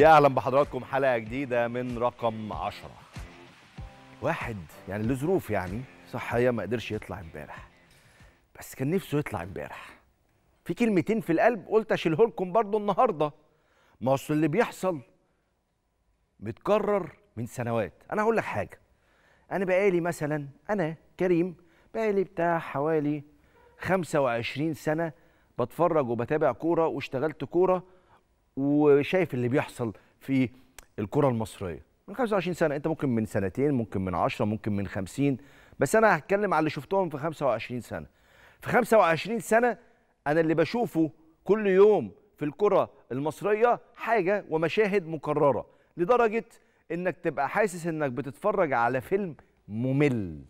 يا اهلا بحضراتكم حلقه جديده من رقم 10 واحد يعني لظروف يعني صحيه ما قدرش يطلع امبارح بس كان نفسه يطلع امبارح في كلمتين في القلب قلت اشيله لكم برضه النهارده ما اصل اللي بيحصل بيتكرر من سنوات انا هقول لك حاجه انا بقالي مثلا انا كريم بقالي بتاع حوالي 25 سنه بتفرج وبتابع كوره واشتغلت كوره وشايف اللي بيحصل في الكره المصريه من 25 سنه انت ممكن من سنتين ممكن من 10 ممكن من 50 بس انا هتكلم على اللي شفتهم في 25 سنه في 25 سنه انا اللي بشوفه كل يوم في الكره المصريه حاجه ومشاهد مكرره لدرجه انك تبقى حاسس انك بتتفرج على فيلم ممل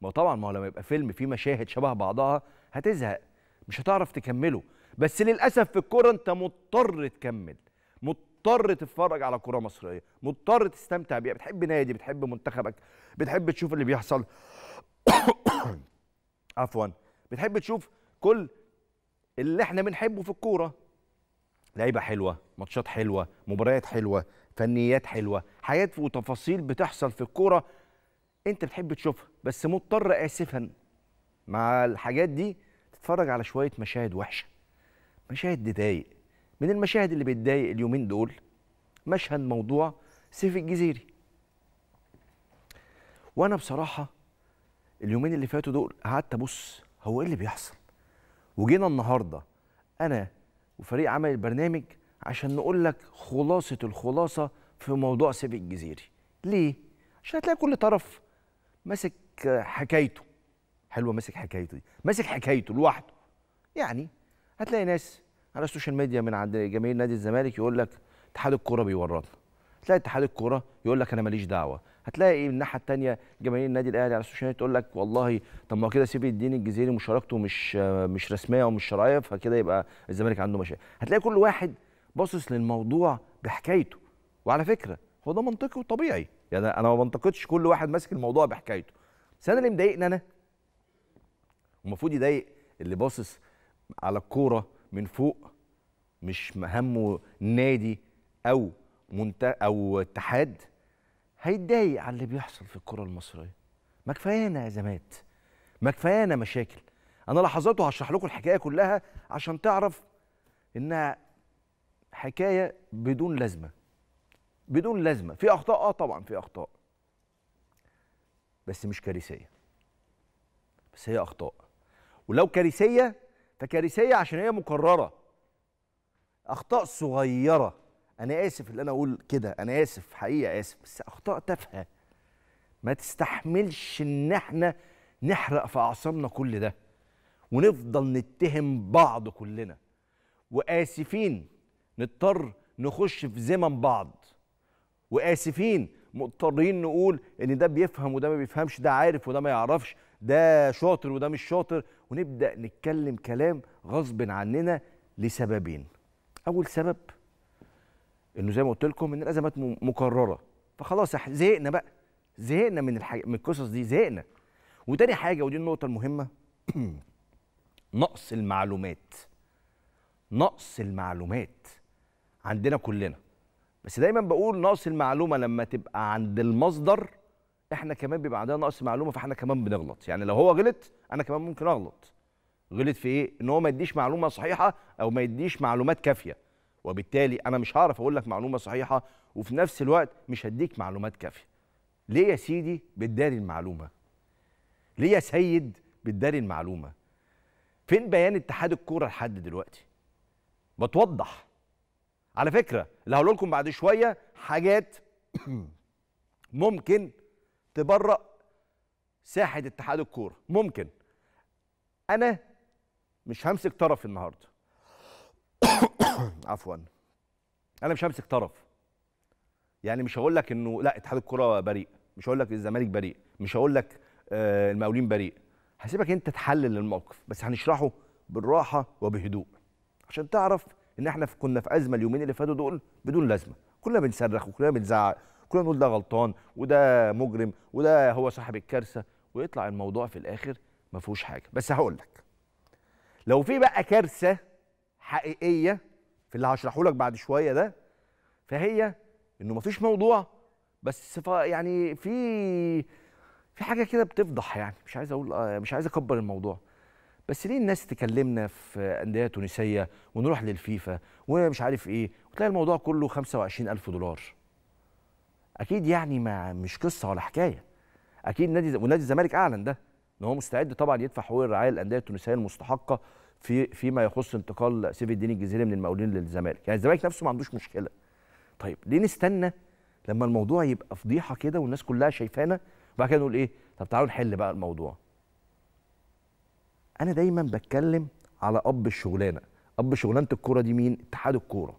ما طبعا ما هو لما يبقى فيلم فيه مشاهد شبه بعضها هتزهق مش هتعرف تكمله بس للاسف في الكوره انت مضطر تكمل مضطر تتفرج على كوره مصريه مضطر تستمتع بيها بتحب نادي بتحب منتخبك بتحب تشوف اللي بيحصل عفوا بتحب تشوف كل اللي احنا بنحبه في الكوره لعيبه حلوه ماتشات حلوه مباريات حلوه فنيات حلوه حاجات وتفاصيل بتحصل في الكوره انت بتحب تشوفها بس مضطر اسفا مع الحاجات دي تتفرج على شويه مشاهد وحشه مشاهد تضايق من المشاهد اللي بتضايق اليومين دول مشهد موضوع سيف الجزيري وانا بصراحه اليومين اللي فاتوا دول قعدت ابص هو ايه اللي بيحصل وجينا النهارده انا وفريق عمل البرنامج عشان نقول لك خلاصه الخلاصه في موضوع سيف الجزيري ليه عشان هتلاقي كل طرف ماسك حكايته حلوه ماسك حكايته دي ماسك حكايته لوحده يعني هتلاقي ناس على السوشيال ميديا من عند جماهير نادي الزمالك يقول لك اتحاد الكوره بيورطنا هتلاقي اتحاد الكوره يقول لك انا ماليش دعوه هتلاقي ايه من الناحيه الثانيه جماهير النادي الاهلي على السوشيال ميديا تقول لك والله طب ما كده سيب الدين الجزيري مشاركته مش مش رسميه ومش شرعيه فكده يبقى الزمالك عنده مشاكل هتلاقي كل واحد باصص للموضوع بحكايته وعلى فكره هو ده منطقي وطبيعي يعني انا ما بنتقدش كل واحد ماسك الموضوع بحكايته بس انا اللي مضايقني انا المفروض يضايق اللي باصص على الكوره من فوق مش همه نادي او منت... او اتحاد هيتضايق على اللي بيحصل في الكره المصريه ما كفايانا ازمات ما كفايانا مشاكل انا لحظات وهشرح لكم الحكايه كلها عشان تعرف انها حكايه بدون لازمه بدون لازمه في اخطاء اه طبعا في اخطاء بس مش كارثيه بس هي اخطاء ولو كارثيه فكارثيه عشان هي مكرره اخطاء صغيره انا اسف اللي انا اقول كده انا اسف حقيقه اسف بس اخطاء تافهه ما تستحملش ان احنا نحرق في اعصابنا كل ده ونفضل نتهم بعض كلنا واسفين نضطر نخش في زمن بعض واسفين مضطرين نقول ان ده بيفهم وده ما بيفهمش ده عارف وده ما يعرفش ده شاطر وده مش شاطر ونبدا نتكلم كلام غصب عننا لسببين اول سبب انه زي ما قلت لكم ان الازمات مكرره فخلاص زهقنا بقى زهقنا من الحاج... من القصص دي زهقنا وتاني حاجه ودي النقطه المهمه نقص المعلومات نقص المعلومات عندنا كلنا بس دايما بقول نقص المعلومه لما تبقى عند المصدر احنا كمان بيبقى عندنا نقص معلومه فاحنا كمان بنغلط يعني لو هو غلط انا كمان ممكن اغلط غلط في ايه ان هو ما يديش معلومه صحيحه او ما يديش معلومات كافيه وبالتالي انا مش هعرف اقول لك معلومه صحيحه وفي نفس الوقت مش هديك معلومات كافيه ليه يا سيدي بتداري المعلومه ليه يا سيد بتداري المعلومه فين بيان اتحاد الكوره لحد دلوقتي بتوضح على فكره اللي هقول لكم بعد شويه حاجات ممكن تبرأ ساحة اتحاد الكورة ممكن أنا مش همسك طرف النهاردة عفوا أنا مش همسك طرف يعني مش هقول لك إنه لا اتحاد الكورة بريء مش هقول لك الزمالك بريء مش هقول لك آه المقاولين بريء هسيبك أنت تحلل الموقف بس هنشرحه بالراحة وبهدوء عشان تعرف إن إحنا كنا في أزمة اليومين اللي فاتوا دول بدون لازمة كلنا بنصرخ وكلنا بنزعق كلنا نقول ده غلطان وده مجرم وده هو صاحب الكارثه ويطلع الموضوع في الاخر ما فيهوش حاجه بس هقول لك لو في بقى كارثه حقيقيه في اللي هشرحه لك بعد شويه ده فهي انه ما فيش موضوع بس يعني في في حاجه كده بتفضح يعني مش عايز اقول مش عايز اكبر الموضوع بس ليه الناس تكلمنا في انديه تونسيه ونروح للفيفا ومش عارف ايه وتلاقي الموضوع كله 25000 دولار اكيد يعني ما مش قصه ولا حكايه اكيد نادي ونادي الزمالك اعلن ده ان هو مستعد طبعا يدفع حقوق الرعايه للانديه التونسيه المستحقه في فيما يخص انتقال سيف الدين الجزيري من المقاولين للزمالك يعني الزمالك نفسه ما عندوش مشكله طيب ليه نستنى لما الموضوع يبقى فضيحه كده والناس كلها شايفانا وبعد كده نقول ايه طب تعالوا نحل بقى الموضوع انا دايما بتكلم على اب الشغلانه اب شغلانه الكوره دي مين اتحاد الكوره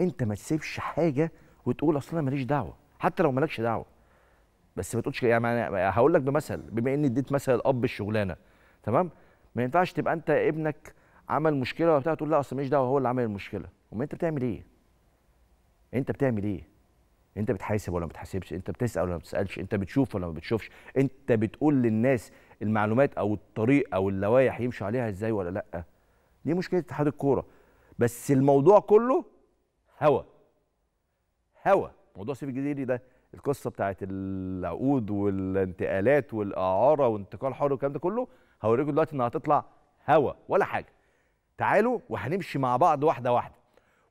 انت ما تسيبش حاجه وتقول اصل انا ماليش دعوه حتى لو مالكش دعوه بس ما تقولش كده يعني هقول لك بمثل بما اني اديت مثل الاب الشغلانه تمام ما ينفعش تبقى انت ابنك عمل مشكله وبتاع تقول لا اصل ماليش دعوه هو اللي عمل المشكله وما انت بتعمل ايه انت بتعمل ايه انت بتحاسب ولا ما بتحاسبش انت بتسال ولا ما بتسالش انت بتشوف ولا ما بتشوفش انت بتقول للناس المعلومات او الطريق او اللوائح يمشوا عليها ازاي ولا لا دي مشكله اتحاد الكوره بس الموضوع كله هوا هوا موضوع سيف الجزيري ده القصه بتاعت العقود والانتقالات والاعاره وانتقال حر والكلام ده كله هوريكم دلوقتي انها هتطلع هوا ولا حاجه تعالوا وهنمشي مع بعض واحده واحده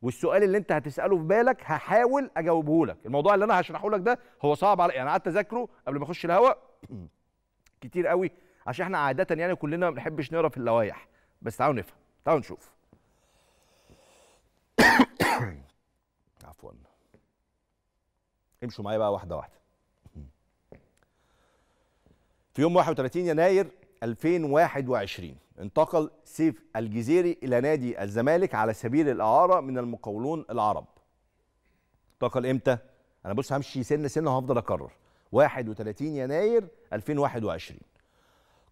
والسؤال اللي انت هتساله في بالك هحاول اجاوبه لك الموضوع اللي انا هشرحه لك ده هو صعب علي انا يعني قعدت اذاكره قبل ما اخش الهوا كتير قوي عشان احنا عاده يعني كلنا ما بنحبش نقرا في اللوائح بس تعالوا نفهم تعالوا نشوف عفوا امشوا معايا بقى واحده واحده في يوم 31 يناير 2021 انتقل سيف الجزيري الى نادي الزمالك على سبيل الاعاره من المقاولون العرب انتقل امتى انا بص همشي سنه سنه وهفضل اكرر 31 يناير 2021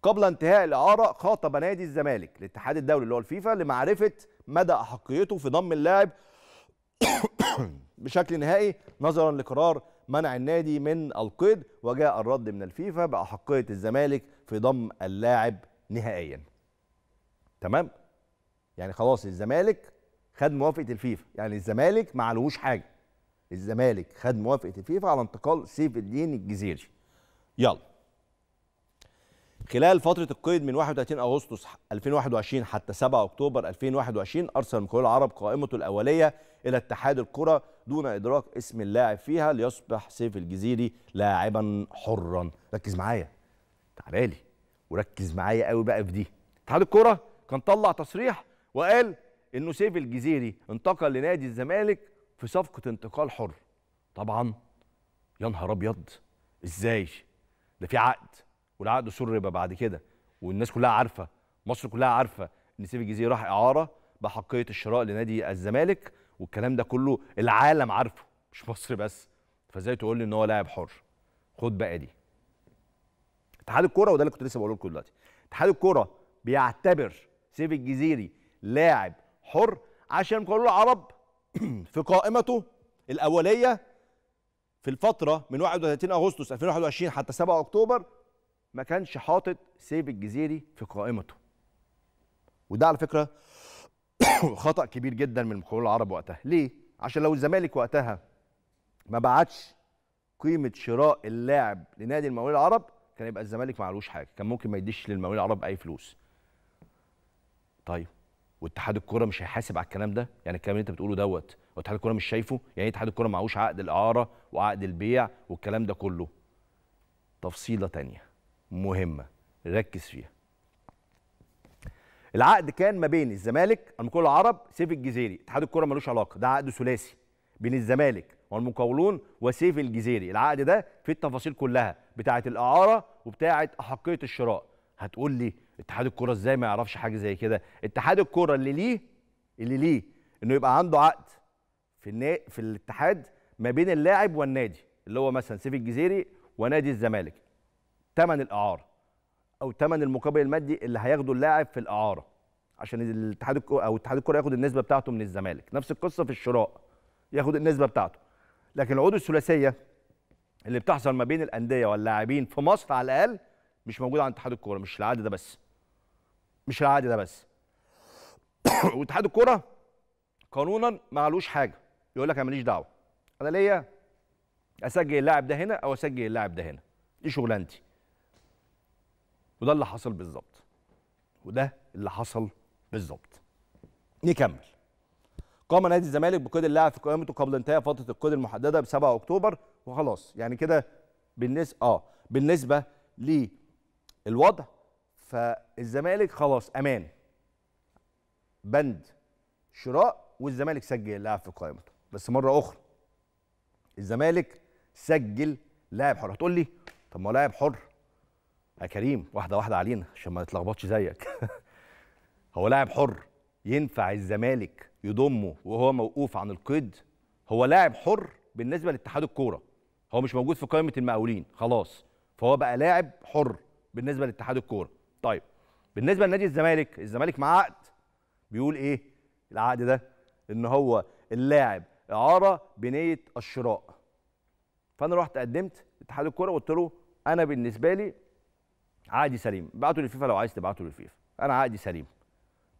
قبل انتهاء الاعاره خاطب نادي الزمالك الاتحاد الدولي اللي هو الفيفا لمعرفه مدى احقيته في ضم اللاعب بشكل نهائي نظرا لقرار منع النادي من القيد وجاء الرد من الفيفا بأحقية الزمالك في ضم اللاعب نهائيا تمام يعني خلاص الزمالك خد موافقة الفيفا يعني الزمالك ما عليهوش حاجة الزمالك خد موافقة الفيفا على انتقال سيف الدين الجزيري يلا خلال فترة القيد من 31 أغسطس 2021 حتى 7 أكتوبر 2021 أرسل الميكروبول العرب قائمته الأولية إلى اتحاد الكرة دون إدراك اسم اللاعب فيها ليصبح سيف الجزيري لاعبا حرا ركز معايا تعالى لي وركز معايا قوي بقى في دي اتحاد الكرة كان طلع تصريح وقال إنه سيف الجزيري انتقل لنادي الزمالك في صفقة انتقال حر طبعا يا نهار أبيض إزاي ده في عقد والعقد سرب بعد كده والناس كلها عارفه مصر كلها عارفه ان سيف الجزيري راح اعاره بحقيه الشراء لنادي الزمالك والكلام ده كله العالم عارفه مش مصر بس فازاي تقول لي ان هو لاعب حر خد بقى دي اتحاد الكوره وده اللي كنت لسه بقوله لكم دلوقتي اتحاد الكوره بيعتبر سيف الجزيري لاعب حر عشان قانون العرب في قائمته الاوليه في الفتره من 31 اغسطس 2021 حتى 7 اكتوبر ما كانش حاطط سيف الجزيري في قائمته وده على فكره خطا كبير جدا من المحورين العرب وقتها ليه عشان لو الزمالك وقتها ما بعتش قيمه شراء اللاعب لنادي المقاولين العرب كان يبقى الزمالك معلوش حاجه كان ممكن ما يديش للمقاولين العرب اي فلوس طيب واتحاد الكوره مش هيحاسب على الكلام ده يعني الكلام اللي انت بتقوله دوت واتحاد الكوره مش شايفه يعني إيه اتحاد الكوره معهوش عقد الاعاره وعقد البيع والكلام ده كله تفصيله تانيه مهمه ركز فيها العقد كان ما بين الزمالك المقاول العرب سيف الجزيري اتحاد الكره ملوش علاقه ده عقد ثلاثي بين الزمالك والمقاولون وسيف الجزيري العقد ده فيه التفاصيل كلها بتاعه الاعاره وبتاعه احقيه الشراء هتقول لي اتحاد الكره ازاي ما يعرفش حاجه زي كده اتحاد الكره اللي ليه اللي ليه انه يبقى عنده عقد في النا... في الاتحاد ما بين اللاعب والنادي اللي هو مثلا سيف الجزيري ونادي الزمالك ثمن الاعاره او ثمن المقابل المادي اللي هياخده اللاعب في الاعاره عشان الاتحاد او اتحاد الكره ياخد النسبه بتاعته من الزمالك نفس القصه في الشراء ياخد النسبه بتاعته لكن العقود الثلاثيه اللي بتحصل ما بين الانديه واللاعبين في مصر على الاقل مش موجوده عند اتحاد الكوره مش العقد ده بس مش العقد ده بس واتحاد الكوره قانونا ما علوش حاجه يقول لك انا ماليش دعوه انا ليا اسجل اللاعب ده هنا او اسجل اللاعب ده هنا دي شغلانتي وده اللي حصل بالظبط وده اللي حصل بالظبط نكمل قام نادي الزمالك بقيد اللاعب في قائمته قبل انتهاء فتره القيد المحدده ب 7 اكتوبر وخلاص يعني كده بالنسبه اه بالنسبه للوضع فالزمالك خلاص امان بند شراء والزمالك سجل اللاعب في قائمته بس مره اخرى الزمالك سجل لاعب حر هتقول لي طب ما هو لاعب حر يا كريم واحده واحده علينا عشان ما تتلخبطش زيك هو لاعب حر ينفع الزمالك يضمه وهو موقوف عن القيد هو لاعب حر بالنسبه لاتحاد الكوره هو مش موجود في قائمه المقاولين خلاص فهو بقى لاعب حر بالنسبه لاتحاد الكوره طيب بالنسبه لنادي الزمالك الزمالك معاه عقد بيقول ايه العقد ده ان هو اللاعب اعاره بنيه الشراء فانا رحت قدمت اتحاد الكوره وقلت له انا بالنسبه لي عقدي سليم ابعته للفيفا لو عايز تبعته للفيفا انا عقدي سليم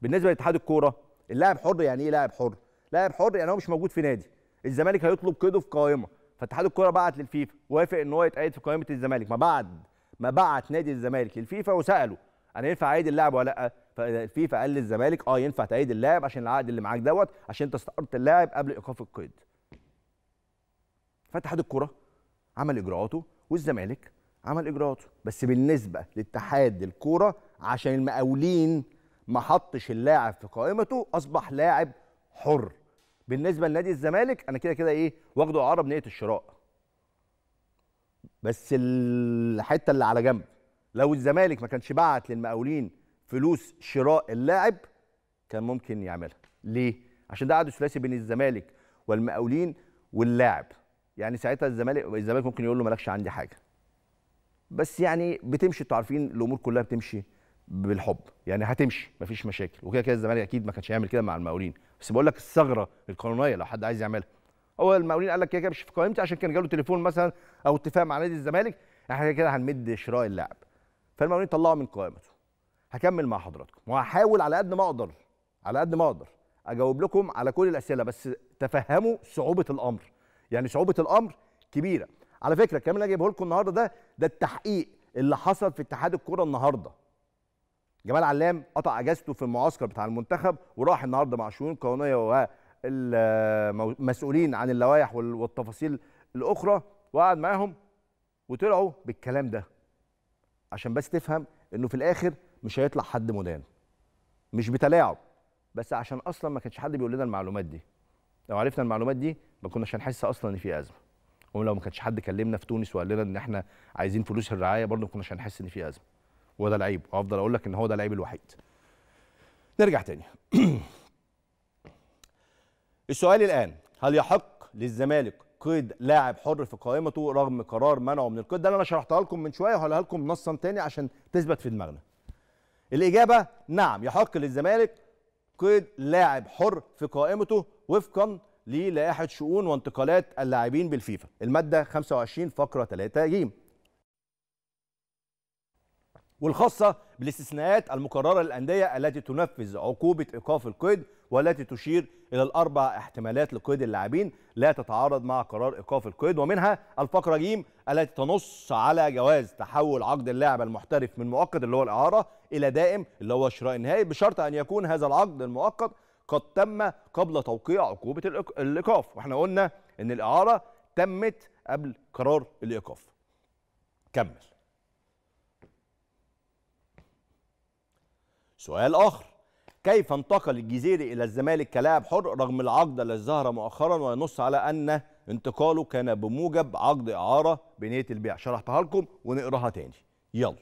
بالنسبه لاتحاد الكوره اللاعب حر يعني ايه لاعب حر لاعب حر يعني هو مش موجود في نادي الزمالك هيطلب قيده في قائمه فاتحاد الكوره بعت للفيفا وافق ان هو يتقيد في قائمه الزمالك ما بعد ما بعت نادي الزمالك للفيفا وساله انا ينفع اعيد اللاعب ولا لا فالفيفا قال للزمالك اه ينفع تعيد اللاعب عشان العقد اللي معاك دوت عشان انت استقرت اللاعب قبل ايقاف القيد فاتحاد الكوره عمل اجراءاته والزمالك عمل اجراءاته بس بالنسبه لاتحاد الكوره عشان المقاولين ما حطش اللاعب في قائمته اصبح لاعب حر بالنسبه لنادي الزمالك انا كده كده ايه واخده عرب نيه الشراء بس الحته اللي على جنب لو الزمالك ما كانش بعت للمقاولين فلوس شراء اللاعب كان ممكن يعملها ليه عشان ده عقد ثلاثي بين الزمالك والمقاولين واللاعب يعني ساعتها الزمالك الزمالك ممكن يقول له مالكش عندي حاجه بس يعني بتمشي انتوا عارفين الامور كلها بتمشي بالحب يعني هتمشي مفيش مشاكل وكده كده الزمالك اكيد ما كانش هيعمل كده مع المقاولين بس بقول لك الثغره القانونيه لو حد عايز يعملها هو المقاولين قال لك كده كده مش في قائمتي عشان كان جاله تليفون مثلا او اتفاق مع نادي الزمالك احنا كده هنمد شراء اللاعب فالمقاولين طلعوا من قائمته هكمل مع حضراتكم وهحاول على قد ما اقدر على قد ما اقدر اجاوب لكم على كل الاسئله بس تفهموا صعوبه الامر يعني صعوبه الامر كبيره على فكره الكلام اللي انا جايبه لكم النهارده ده ده التحقيق اللي حصل في اتحاد الكوره النهارده جمال علام قطع اجازته في المعسكر بتاع المنتخب وراح النهارده مع الشؤون القانونيه والمسؤولين عن اللوائح والتفاصيل الاخرى وقعد معاهم وطلعوا بالكلام ده عشان بس تفهم انه في الاخر مش هيطلع حد مدان مش بتلاعب بس عشان اصلا ما كانش حد بيقول لنا المعلومات دي لو عرفنا المعلومات دي ما كناش هنحس اصلا ان في ازمه ولو ما كانش حد كلمنا في تونس وقال لنا ان احنا عايزين فلوس الرعايه برضه ما كناش هنحس ان في ازمه وده العيب وافضل اقول لك ان هو ده العيب الوحيد نرجع تاني السؤال الان هل يحق للزمالك قيد لاعب حر في قائمته رغم قرار منعه من القيد ده اللي انا شرحتها لكم من شويه وهقولها لكم نصا تاني عشان تثبت في دماغنا الاجابه نعم يحق للزمالك قيد لاعب حر في قائمته وفقا للائحه شؤون وانتقالات اللاعبين بالفيفا الماده 25 فقره 3 ج والخاصه بالاستثناءات المقرره للانديه التي تنفذ عقوبه ايقاف القيد والتي تشير الى الاربع احتمالات لقيد اللاعبين لا تتعارض مع قرار ايقاف القيد ومنها الفقره ج التي تنص على جواز تحول عقد اللاعب المحترف من مؤقت اللي هو الاعاره الى دائم اللي هو الشراء النهائي بشرط ان يكون هذا العقد المؤقت قد تم قبل توقيع عقوبه الايقاف واحنا قلنا ان الاعاره تمت قبل قرار الايقاف كمل سؤال اخر كيف انتقل الجزيري الى الزمالك كلاعب حر رغم العقد الذي ظهر مؤخرا وينص على ان انتقاله كان بموجب عقد اعاره بنيه البيع شرحتها لكم ونقراها تاني يلا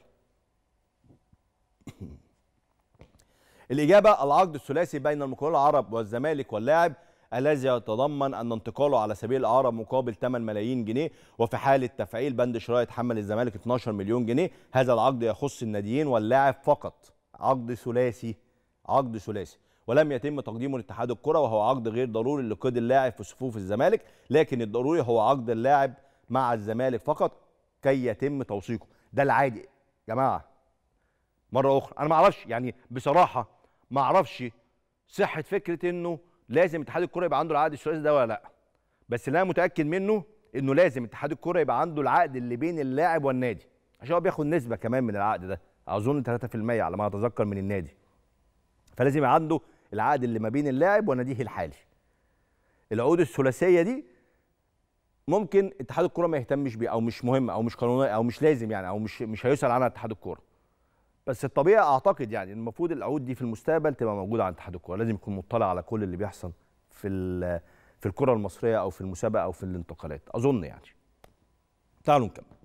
الإجابة العقد الثلاثي بين المقاولون العرب والزمالك واللاعب الذي يتضمن أن انتقاله على سبيل الإعارة مقابل 8 ملايين جنيه وفي حالة تفعيل بند شراء يتحمل الزمالك 12 مليون جنيه هذا العقد يخص الناديين واللاعب فقط عقد ثلاثي عقد ثلاثي ولم يتم تقديمه لاتحاد الكرة وهو عقد غير ضروري لقيد اللاعب في صفوف الزمالك لكن الضروري هو عقد اللاعب مع الزمالك فقط كي يتم توثيقه ده العادي جماعة مرة أخرى أنا ما أعرفش يعني بصراحة ما اعرفش صحه فكره انه لازم اتحاد الكره يبقى عنده العقد الثلاثي ده ولا لا بس اللي انا متاكد منه انه لازم اتحاد الكره يبقى عنده العقد اللي بين اللاعب والنادي عشان هو بياخد نسبه كمان من العقد ده اظن 3% على ما اتذكر من النادي فلازم يبقى عنده العقد اللي ما بين اللاعب وناديه الحالي العقود الثلاثيه دي ممكن اتحاد الكره ما يهتمش بيها او مش مهم او مش قانوني او مش لازم يعني او مش مش هيسال عنها اتحاد الكره بس الطبيعي اعتقد يعني المفروض العود دي في المستقبل تبقى موجوده عند اتحاد الكوره لازم يكون مطلع على كل اللي بيحصل في في الكره المصريه او في المسابقه او في الانتقالات اظن يعني تعالوا نكمل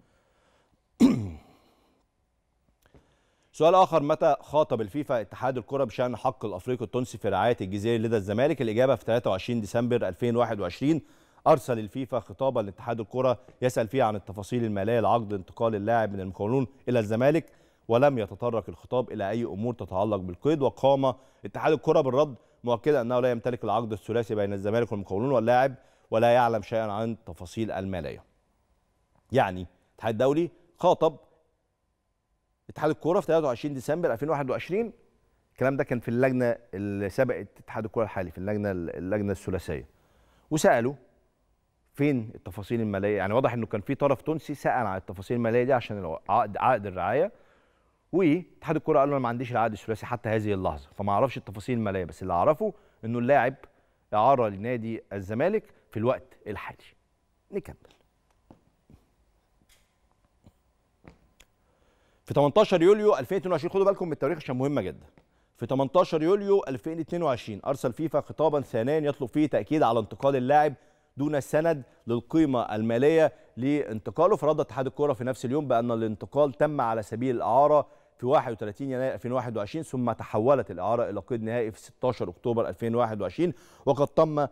سؤال اخر متى خاطب الفيفا اتحاد الكره بشان حق الافريقي التونسي في رعايه الجزائر لدى الزمالك الاجابه في 23 ديسمبر 2021 ارسل الفيفا خطابا لاتحاد الكره يسال فيه عن التفاصيل الماليه لعقد انتقال اللاعب من المقاولون الى الزمالك ولم يتطرق الخطاب الى اي امور تتعلق بالقيد وقام اتحاد الكره بالرد مؤكدا انه لا يمتلك العقد الثلاثي بين الزمالك والمقاولون واللاعب ولا يعلم شيئا عن التفاصيل الماليه. يعني الاتحاد الدولي خاطب اتحاد الكوره في 23 ديسمبر 2021 الكلام ده كان في اللجنه اللي سبقت اتحاد الكوره الحالي في اللجنه اللجنه الثلاثيه وساله فين التفاصيل الماليه يعني واضح انه كان في طرف تونسي سال عن التفاصيل الماليه دي عشان عقد عقد الرعايه واتحاد الكره قال له انا ما عنديش العقد الثلاثي حتى هذه اللحظه فما اعرفش التفاصيل الماليه بس اللي اعرفه انه اللاعب اعاره لنادي الزمالك في الوقت الحالي نكمل في 18 يوليو 2022 خدوا بالكم من التاريخ عشان مهمه جدا في 18 يوليو 2022 ارسل فيفا خطابا ثانيا يطلب فيه تاكيد على انتقال اللاعب دون سند للقيمه الماليه لانتقاله فرد اتحاد الكره في نفس اليوم بان الانتقال تم على سبيل الاعاره في 31 يناير 2021 ثم تحولت الإعارة إلى قيد نهائي في 16 أكتوبر 2021 وقد تم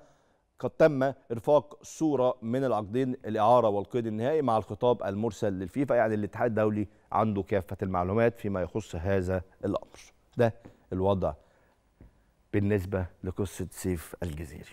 قد تم إرفاق صورة من العقدين الإعارة والقيد النهائي مع الخطاب المرسل للفيفا يعني الاتحاد الدولي عنده كافة المعلومات فيما يخص هذا الأمر ده الوضع بالنسبة لقصة سيف الجزيري